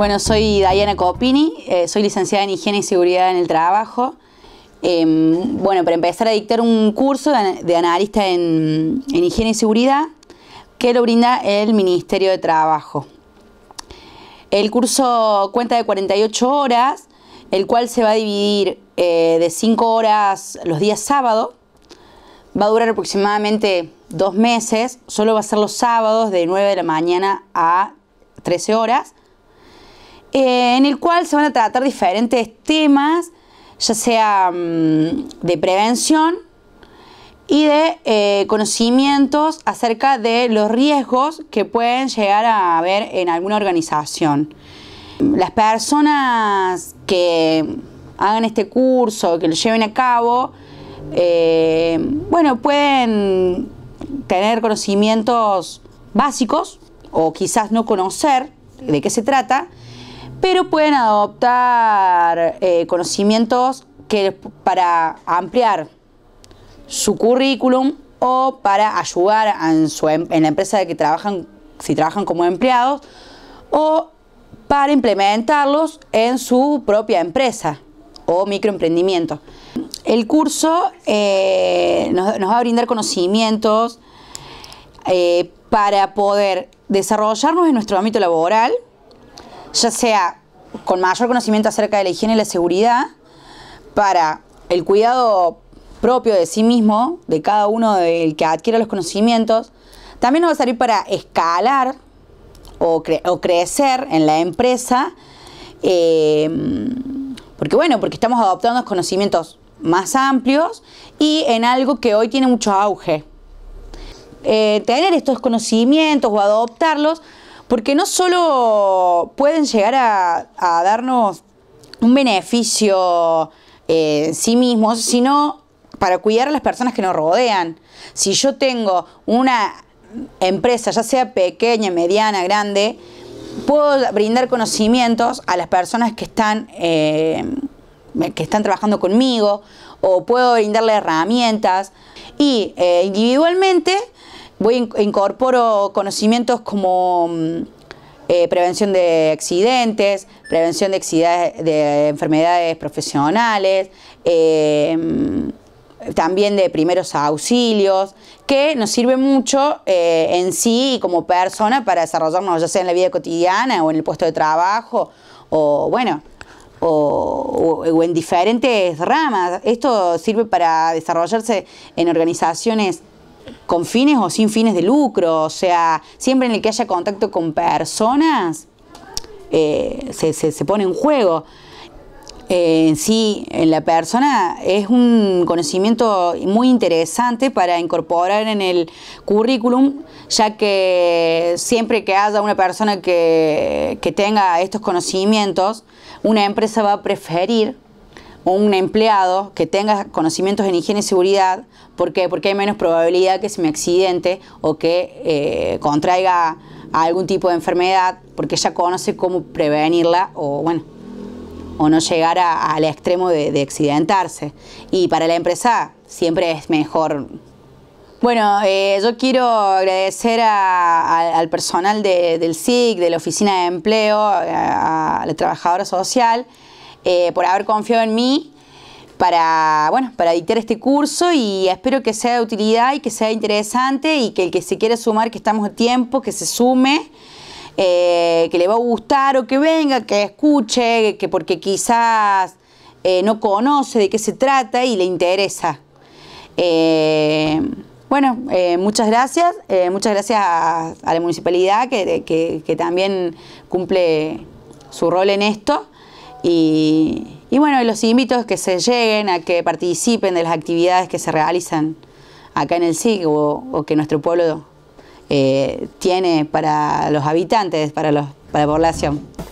Bueno, soy Dayana Copini, eh, soy licenciada en Higiene y Seguridad en el Trabajo. Em, bueno, para empezar a dictar un curso de, analista en, Higiene y Seguridad que lo brinda el Ministerio de Trabajo. El curso cuenta de 48 horas, el cual se va a dividir eh, de 5 horas los días sábado. Va a durar aproximadamente dos meses, solo va a ser los sábados de 9 de la mañana a 13 horas eh, en el cual se van a tratar diferentes temas, ya sea mm, de prevención y de eh, conocimientos acerca de los riesgos que pueden llegar a haber en alguna organización. Las personas que hagan este curso, que lo lleven a cabo, eh, bueno, pueden tener conocimientos básicos o quizás no conocer de qué se trata pero pueden adoptar eh, conocimientos que para ampliar su currículum o para ayudar em, en, la empresa de que trabajan, si trabajan como empleados, o para implementarlos en su propia empresa o microemprendimiento. El curso eh, nos, va a brindar conocimientos eh, para poder desarrollarnos en nuestro ámbito laboral, ya sea con mayor conocimiento acerca de la higiene y la seguridad, para el cuidado propio de sí mismo, de cada uno del que adquiere los conocimientos, también nos va a servir para escalar o, crecer en la empresa, em, porque bueno, porque estamos adoptando conocimientos más amplios y en algo que hoy tiene mucho auge. Eh, tener estos conocimientos o adoptarlos porque no solo pueden llegar a, darnos un beneficio eh, en sí mismos, sino para cuidar a las personas que nos rodean. Si yo tengo una empresa, ya sea pequeña, mediana, grande, puedo brindar conocimientos a las personas que están, eh, que están trabajando conmigo o puedo brindarle herramientas y eh, individualmente voy incorporo conocimientos como mm, eh, prevención de accidentes, prevención de, enfermedades profesionales, eh, mm, también de primeros auxilios, que nos sirve mucho eh, en sí como persona para desarrollarnos ya sea en la vida cotidiana o en el puesto de trabajo o bueno, o en diferentes ramas. Esto sirve para desarrollarse en organizaciones con fines o sin fines de lucro, o sea, siempre en el que haya contacto con personas, eh, se, se, pone en juego. Eh, en sí, en la persona es un conocimiento muy interesante para incorporar en el currículum, ya que siempre que haya una persona que, que tenga estos conocimientos, una empresa va a preferir un empleado que tenga conocimientos en higiene y seguridad, Porque hay menos probabilidad que se me accidente o que eh, contraiga algún tipo de enfermedad, porque ya conoce cómo prevenirla o, bueno, o no llegar al extremo de, accidentarse. Y para la empresa siempre es mejor bueno, eh, yo quiero agradecer al personal del SIC, de la Oficina de Empleo, eh, a la trabajadora social, eh, por haber confiado en mí para, bueno, para dictar este curso y espero que sea de utilidad y que sea interesante y que el que se quiera sumar, que estamos a tiempo, que se sume, eh, que le va a gustar o que venga, que escuche, que porque quizás eh, no conoce de qué se trata y le interesa. bueno, muchas gracias, muchas gracias a, la municipalidad que también cumple su rol en esto. Y, bueno, los invito a que se lleguen, a que participen de las actividades que se realizan acá en el SIG o, que nuestro pueblo eh, tiene para los habitantes, para, los, para la población.